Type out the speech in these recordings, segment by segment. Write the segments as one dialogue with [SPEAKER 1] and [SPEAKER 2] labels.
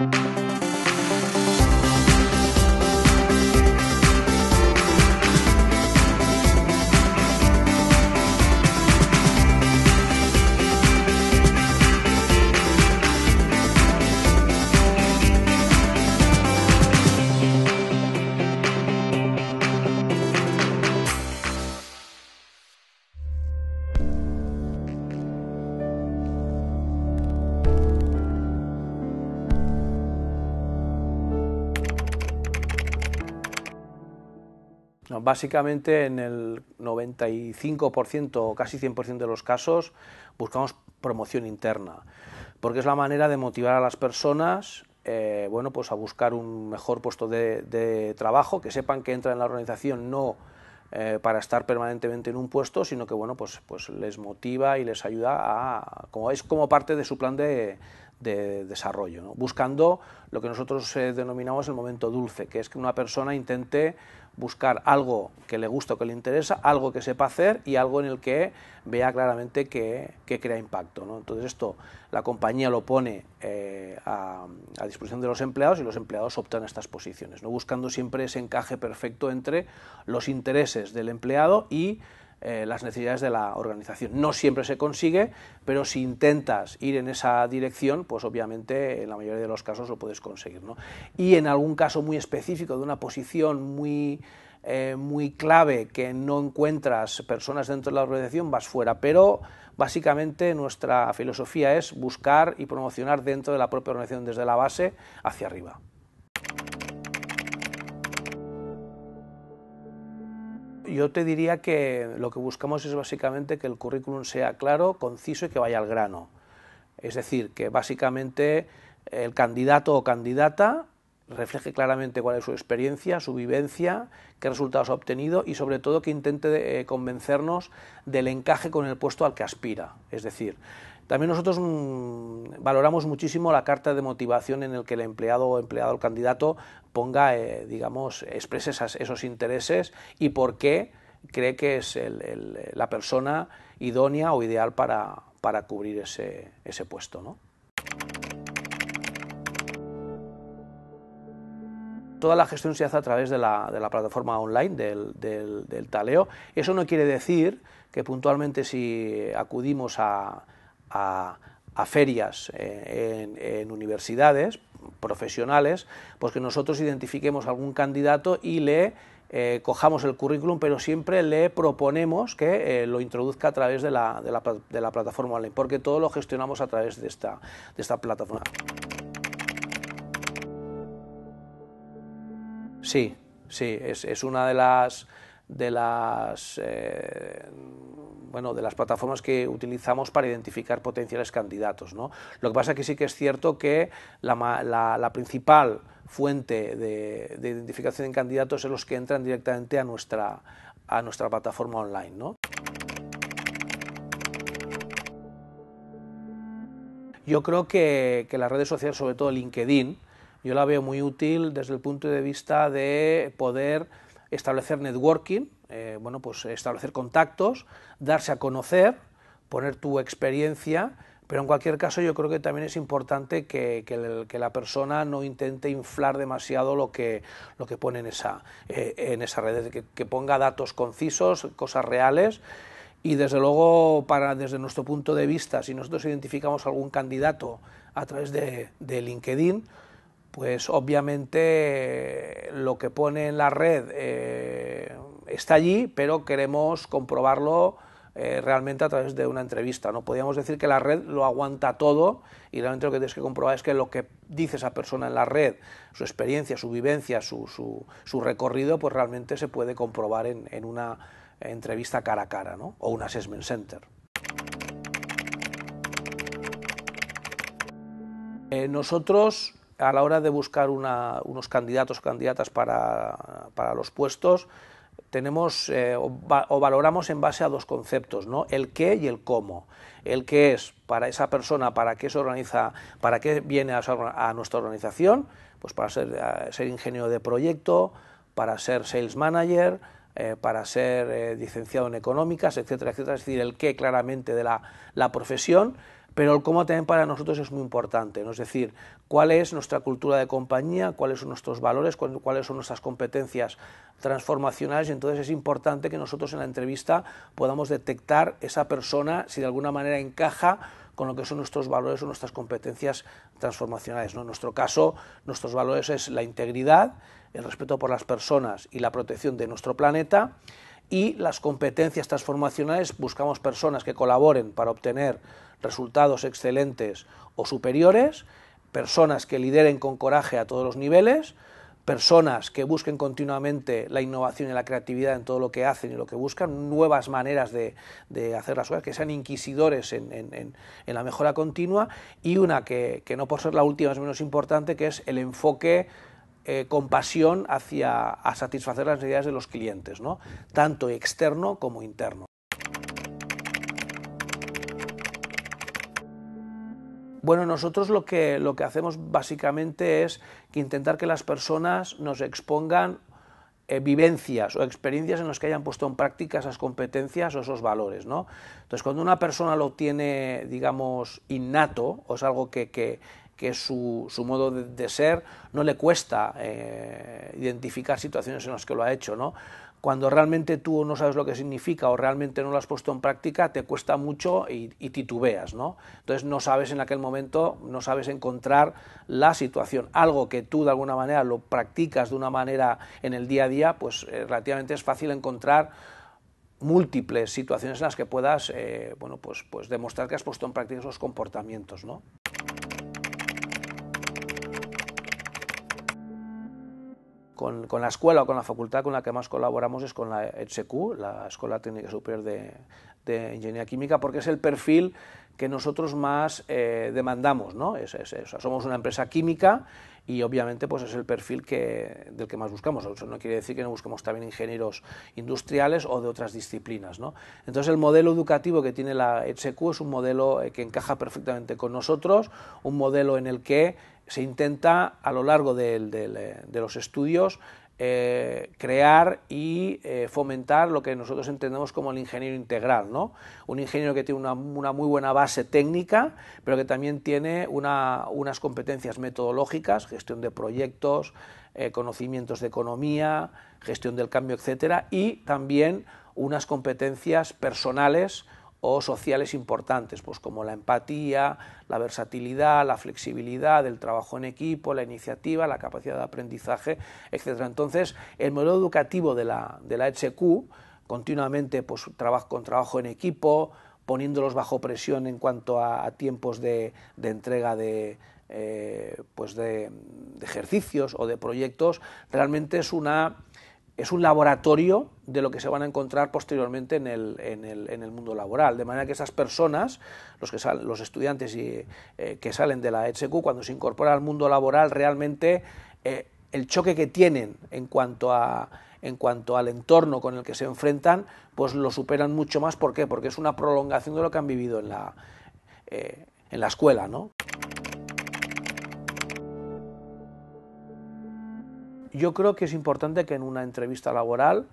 [SPEAKER 1] Thank you. básicamente en el 95% o casi 100% de los casos buscamos promoción interna, porque es la manera de motivar a las personas eh, bueno, pues a buscar un mejor puesto de, trabajo, que sepan que entran en la organización no eh, para estar permanentemente en un puesto, sino que bueno, pues, pues les motiva y les ayuda a, como es como parte de su plan de, de desarrollo, buscando lo que nosotros eh, denominamos el momento dulce, que es que una persona intente buscar algo que le gusta o que le interesa, algo que sepa hacer y algo en el que vea claramente que, crea impacto. Entonces esto la compañía lo pone eh, a, disposición de los empleados y los empleados optan estas posiciones, ¿no? buscando siempre ese encaje perfecto entre los intereses del empleado y eh, las necesidades de la organización. No siempre se consigue, pero si intentas ir en esa dirección, pues obviamente en la mayoría de los casos lo puedes conseguir. Y en algún caso muy específico de una posición eh, muy clave que no encuentras personas dentro de la organización, vas fuera. Pero básicamente nuestra filosofía es buscar y promocionar dentro de la propia organización, desde la base hacia arriba. yo te diría que lo que buscamos es básicamente que el currículum sea claro, conciso y que vaya al grano. Es decir, que básicamente el candidato o candidata refleje claramente cuál es su experiencia, su vivencia, qué resultados ha obtenido y sobre todo que intente eh, convencernos del encaje con el puesto al que aspira. Es decir, también nosotros mm, valoramos muchísimo la carta de motivación en el que el empleado o empleado, el candidato, ponga, eh, digamos, exprese esos intereses y por qué cree que es la persona idónea o ideal para, cubrir ese, puesto. Toda la gestión se hace a través de la, plataforma online del Taleo. Eso no quiere decir que puntualmente si acudimos a a, ferias eh, en, universidades profesionales, pues que nosotros identifiquemos algún candidato y le eh, cojamos el currículum, pero siempre le proponemos que eh, lo introduzca a través de la, plataforma online, porque todo lo gestionamos a través de esta, plataforma. Sí, sí, es una de las de las, eh, de las plataformas que utilizamos para identificar potenciales candidatos. Lo que pasa es que sí que es cierto que la, principal fuente de, identificación de candidatos es los que entran directamente a nuestra, a nuestra plataforma online. Yo creo que, que, las redes sociales, sobre todo LinkedIn, yo la veo muy útil desde el punto de vista de poder establecer networking, eh, bueno, pues establecer contactos, darse a conocer, poner tu experiencia, pero en cualquier caso yo creo que también es importante que, la persona no intente inflar demasiado lo que, lo que pone en esa, eh, en esa red, que, ponga datos concisos, cosas reales. Y desde luego, para, desde nuestro punto de vista, si nosotros identificamos algún candidato a través de LinkedIn, pues obviamente lo que pone en la red eh, está allí, pero queremos comprobarlo eh, realmente a través de una entrevista. No podíamos decir que la red lo aguanta todo y realmente lo que tienes que comprobar es que lo que dice esa persona en la red, su experiencia, su vivencia, su, su, recorrido, pues realmente se puede comprobar en, una entrevista cara a cara ¿no? o un assessment center. Eh, nosotros a la hora de buscar unos candidatos o candidatas para, los puestos, tenemos eh, o, valoramos en base a dos conceptos, ¿no? El qué y el cómo. El qué es para esa persona, para qué se organiza, para qué viene a, nuestra organización, pues para ser, ser, ingeniero de proyecto, para ser sales manager, eh, para ser eh, licenciado en económicas, etcétera, etcétera. Es decir, el qué claramente de la, la profesión pero el cómo también para nosotros es muy importante, es decir, cuál es nuestra cultura de compañía, cuáles son nuestros valores, cuáles son nuestras competencias transformacionales, y entonces es importante que nosotros en la entrevista podamos detectar esa persona si de alguna manera encaja con lo que son nuestros valores o nuestras competencias transformacionales. En nuestro caso, nuestros valores es la integridad, el respeto por las personas y la protección de nuestro planeta y las competencias transformacionales buscamos personas que colaboren para obtener resultados excelentes o superiores, personas que lideren con coraje a todos los niveles, personas que busquen continuamente la innovación y la creatividad en todo lo que hacen y lo que buscan, nuevas maneras de, hacer las cosas, que sean inquisidores en, la mejora continua y una que, que, no por ser la última es menos importante, que es el enfoque eh, compasión hacia satisfacer las necesidades de los clientes, ¿no? tanto externo como interno. Bueno, nosotros lo que, lo que hacemos básicamente es intentar que las personas nos expongan eh, vivencias o experiencias en las que hayan puesto en práctica esas competencias o esos valores. Entonces, cuando una persona lo tiene, digamos, innato, o es algo que, que que su, su modo de, ser no le cuesta eh, identificar situaciones en las que lo ha hecho, ¿no? Cuando realmente tú no sabes lo que significa o realmente no lo has puesto en práctica, te cuesta mucho y, titubeas, ¿no? Entonces no sabes en aquel momento, no sabes encontrar la situación. Algo que tú de alguna manera lo practicas de una manera en el día a día, pues eh, relativamente es fácil encontrar múltiples situaciones en las que puedas eh, pues, pues demostrar que has puesto en práctica esos comportamientos. ¿no? con, la escuela o con la facultad con la que más colaboramos es con la ETSEQ, la Escuela Técnica Superior de Ingeniería Química, porque es el perfil que nosotros más eh, demandamos. ¿no? somos una empresa química y obviamente pues es el perfil que, del que más buscamos. Eso no quiere decir que no busquemos también ingenieros industriales o de otras disciplinas. Entonces el modelo educativo que tiene la ETSEQ es un modelo eh, que encaja perfectamente con nosotros, un modelo en el que se intenta a lo largo eh, de los estudios eh, crear y eh, fomentar lo que nosotros entendemos como el ingeniero integral, ¿no? Un ingeniero que tiene una, muy buena base técnica, pero que también tiene unas competencias metodológicas, gestión de proyectos, eh, conocimientos de economía, gestión del cambio, etcétera, y también unas competencias personales o sociales importantes, pues como la empatía, la versatilidad, la flexibilidad, el trabajo en equipo, la iniciativa, la capacidad de aprendizaje, etc. Entonces, el modelo educativo de la, HQ, continuamente pues, con trabajo en equipo, poniéndolos bajo presión en cuanto a, tiempos de, de entrega eh, pues de, de, ejercicios o de proyectos, realmente es una es un laboratorio de lo que se van a encontrar posteriormente en el, mundo laboral. De manera que esas personas, los, que salen, los estudiantes y, eh, que salen de la hq cuando se incorporan al mundo laboral, realmente eh, el choque que tienen en cuanto, a, en cuanto al entorno con el que se enfrentan, pues lo superan mucho más. ¿Por qué? Porque es una prolongación de lo que han vivido en la, eh, en la escuela. ¿no? yo creo que es importante que en una entrevista laboral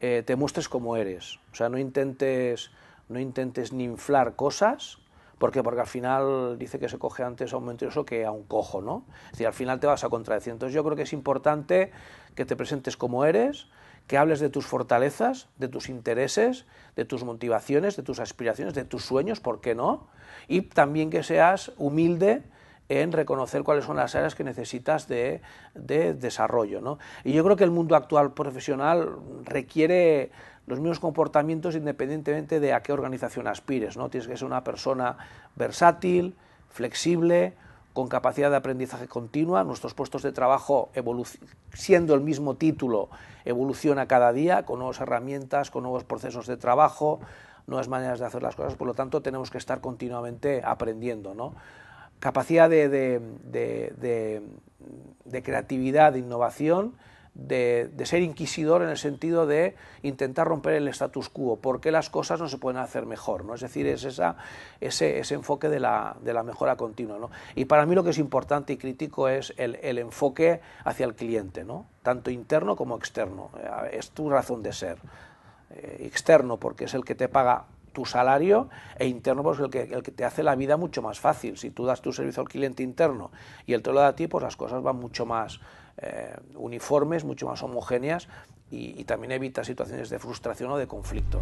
[SPEAKER 1] eh, te muestres como eres. O sea, no intentes, no intentes ni inflar cosas, porque porque al final dice que se coge antes a un mentiroso que a un cojo, ¿no? Es al final te vas a contradecir. Entonces yo creo que es importante que te presentes como eres, que hables de tus fortalezas, de tus intereses, de tus motivaciones, de tus aspiraciones, de tus sueños, ¿por qué no? Y también que seas humilde en reconocer cuáles son las áreas que necesitas de, desarrollo. Y yo creo que el mundo actual profesional requiere los mismos comportamientos independientemente de a qué organización aspires. ¿no? Tienes que ser una persona versátil, flexible, con capacidad de aprendizaje continua. Nuestros puestos de trabajo, siendo el mismo título, evoluciona cada día con nuevas herramientas, con nuevos procesos de trabajo, nuevas maneras de hacer las cosas. Por lo tanto, tenemos que estar continuamente aprendiendo capacidad de, de, creatividad, de innovación, de, ser inquisidor en el sentido de intentar romper el status quo, porque las cosas no se pueden hacer mejor, ¿no? Es decir, es ese, ese enfoque de la, la mejora continua, Y para mí lo que es importante y crítico es el, enfoque hacia el cliente, ¿no? Tanto interno como externo, eh, es tu razón de ser. Eh, externo, porque es el que te paga tu salario e interno, pues el que, el que te hace la vida mucho más fácil. Si tú das tu servicio al cliente interno y él te lo da a ti, pues las cosas van mucho más eh, uniformes, mucho más homogéneas y, también evita situaciones de frustración o de conflicto.